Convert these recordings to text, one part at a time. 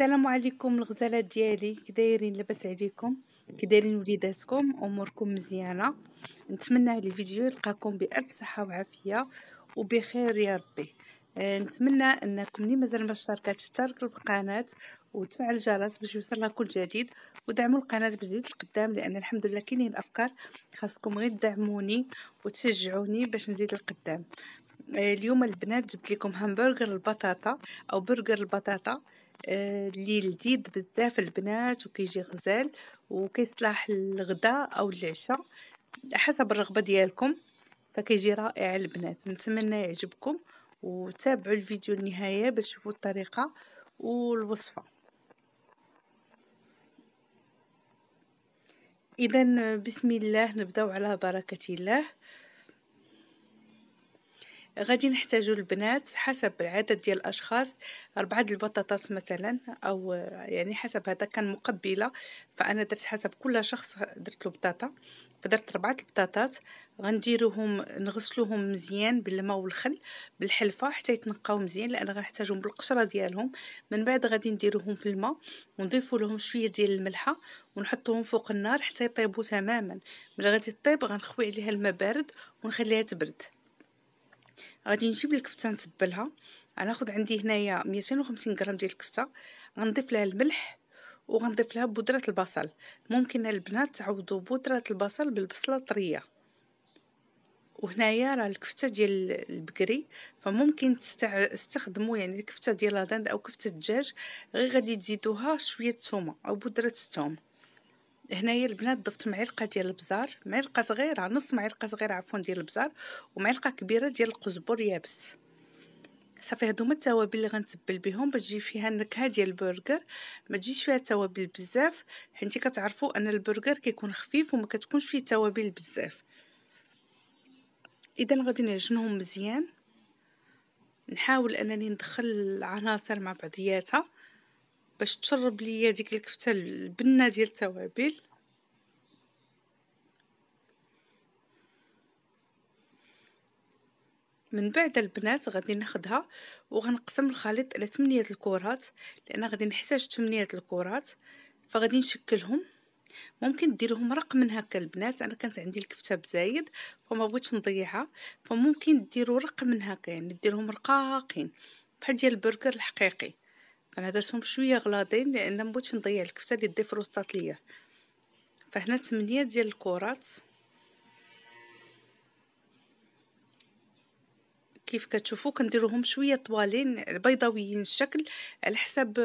السلام عليكم الغزالات ديالي كدايرين لاباس عليكم كدايرين وليداتكم اموركم مزيانه نتمنى هذا الفيديو يلقاكم بالف صحه وعافيه وبخير يا ربي آه، نتمنى انكم اللي مازال ما اشتركتش تشتركوا في القناه وتفعل الجرس باش يوصلها كل جديد ودعموا القناه بجديد القدام لان الحمد لله كاينين الافكار خاصكم غير تدعموني وتشجعوني باش نزيد القدام آه، اليوم البنات جبت لكم همبرجر البطاطا او برجر البطاطا اللي لذيذ بزاف البنات وكيجي غزال وكيصلاح الغداء او العشاء حسب الرغبه ديالكم فكيجي رائع البنات نتمنى يعجبكم وتابعوا الفيديو النهايه باش تشوفوا الطريقه والوصفه اذا بسم الله نبداو على بركه الله غادي نحتاجو البنات حسب العدد ديال الاشخاص اربعه ديال البطاطس مثلا او يعني حسب هذا كان مقبله فانا درت حسب كل شخص درت له بطاطا فدرت ربعه البطاطات غنديروهم نغسلوهم مزيان بالماء والخل بالحلفه حتى يتنقاو مزيان لان غنحتاجهم بالقشره ديالهم من بعد غادي نديروهم في الماء ونضيف لهم شويه ديال الملحه ونحطوهم فوق النار حتى يطيبوا تماما ملي غادي طيب غنخوي عليها الماء بارد ونخليها تبرد غادي نجيب الكفته نتبلها غناخد عندي هنايا 250 غرام ديال الكفته غنضيف لها الملح وغنضيف لها بودره البصل ممكن البنات تعوضوا بودره البصل بالبصله طريه وهنايا راه الكفته ديال البكري فممكن تستخدموا يعني الكفته ديال لاندان او كفته الدجاج غير غادي تزيدوها شويه الثومه او بودره الثوم هنايا البنات ضفت معلقه ديال البزار معلقه صغيره نص معلقه صغيره عفوا ديال البزار ومعلقه كبيره ديال القزبر يابس صافي هادو هما التوابل اللي غنتبل بهم باش تجي فيها النكهه ديال البرجر ما تجيش فيها التوابل بزاف حيت كتعرفوا ان البرجر كيكون خفيف وما كتكونش فيه توابل بزاف اذا غادي نعجنهم مزيان نحاول انني ندخل العناصر مع بعضياتها باش تشرب ليا ديك الكفته البنه ديال التوابل من بعد البنات غادي ناخدها وغنقسم الخليط على 8 الكرات لان غادي نحتاج 8 الكرات فغادي نشكلهم ممكن ديرهم رقم هكا البنات انا كانت عندي الكفته بزايد فما بغيتش نضيعها فممكن ديروا رقم هكا يعني ديرهم رقاقين بحال ديال البرجر الحقيقي انا درتهم شويه غلاضين لان مبغيتش نضيع الكفته اللي دي فروستات ليا فهنا 8 ديال الكرات كيف كتشوفوا كنديروهم شويه طوالين بيضاويين الشكل على حساب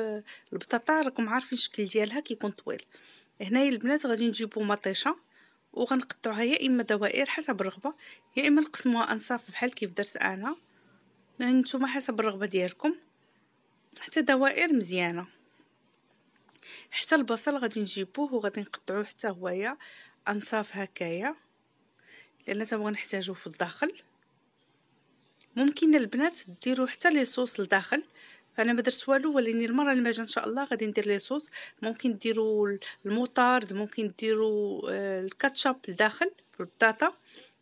البطاطا راكم عارفين الشكل ديالها كيكون طويل هنايا البنات غادي نجيبوا مطيشه وغنقطعوها يا اما دوائر حسب الرغبه يا اما نقسموها انصاف بحال كيف درت انا نتوما حسب الرغبه ديالكم حتى دوائر مزيانه حتى البصل غادي نجيبوه وغادي نقطعوه حتى هويا انصاف هكايا لان تنبغي نحتاجوه في الداخل ممكن البنات ديروا حتى لي صوص لداخل فانا ما درت والو ولكن المره اللي ماجا ان شاء الله غادي ندير لي صوص ممكن ديروا المطارد ممكن ديروا آه، الكاتشاب لداخل في البطاطا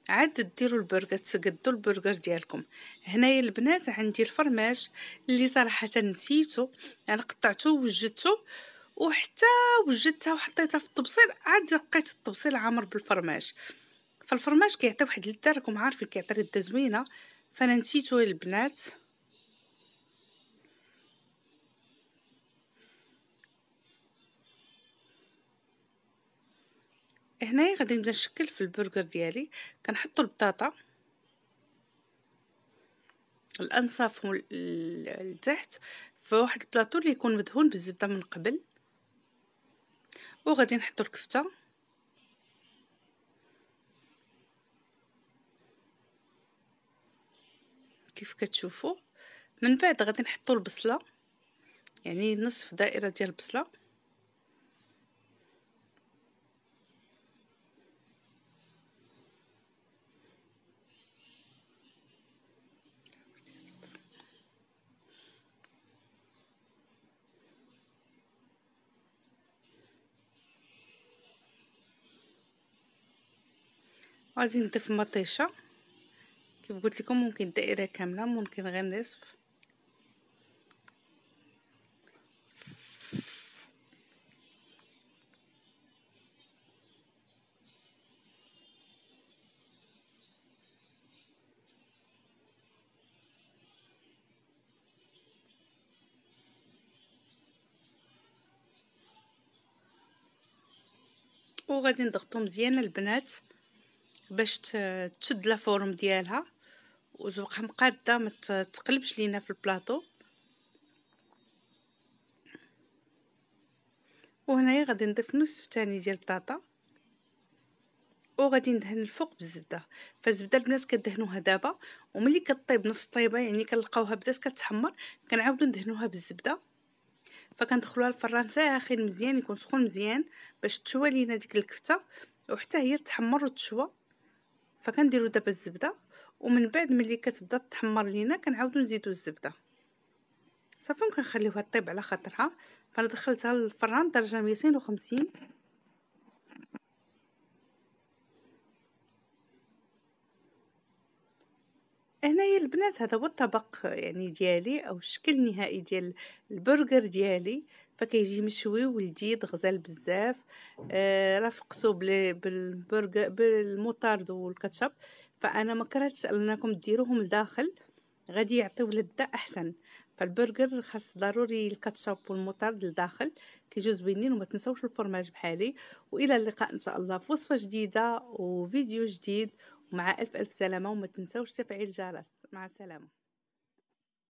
عاد ديروا البرجر تسقدوا البرجر ديالكم هنايا البنات عندي الفرماج اللي صراحه نسيتو انا يعني قطعته وجدته وحتى وجدتها وحطيتها في الطبسيل عاد لقيت الطبسيل عامر بالفرماج فالفرماج كيعطي واحد اللذه راكم عارفين كيعطي لذه زوينه فانا نسيتو البنات هنايا غادي نبدا نشكل في البرجر ديالي كنحطو البطاطا الانصاف لتحت في واحد البلاطو اللي يكون مدهون بالزبده من قبل وغادي نحطو الكفته كيف كتشوفوا من بعد غادي نحطو البصله يعني نصف دائره ديال البصله غادي نضيف مطيشه كيف قلت لكم ممكن دائره كامله ممكن غير نصف وغادي نضغطو مزيان البنات باش تشد لا فورم ديالها وزوقها مقاده ما تقلبش لينا في البلاطو وهنايا غادي نضيف نصف ثاني ديال البطاطا وغادي ندهن الفوق بالزبده فالزبده البنات كدهنوها دابا وملي كطيب نص طيبه يعني كنلقاوها بدات كتحمر كنعاودو ندهنوها بالزبده فكندخلوها الفران ساخن مزيان يكون سخون مزيان باش تشوى لينا ديك الكفته وحتى هي تحمر وتشوى فكنديرو دابا الزبده ومن بعد ملي كتبدا تحمر لينا كنعاودو نزيدو الزبده صافي كنخليوها طيب على خاطرها فانا دخلتها للفران درجه 250 هنايا البنات هذا هو الطبق يعني ديالي او الشكل النهائي ديال البرجر ديالي فكيجي مشوي ولذيذ غزال بزاف آه رافقتو بالبرغر بالموطارد والكاتشب فانا ما كرهتش انكم ديروهم لداخل غادي يعطيو لذه احسن فالبرجر خاص ضروري الكاتشب والموطارد لداخل كيجيو زوينين وما تنساوش الفرماج بحالي والى اللقاء ان شاء الله في وصفه جديده وفيديو جديد ومع الف الف سلامه وما تنساوش تفعيل الجرس مع السلامه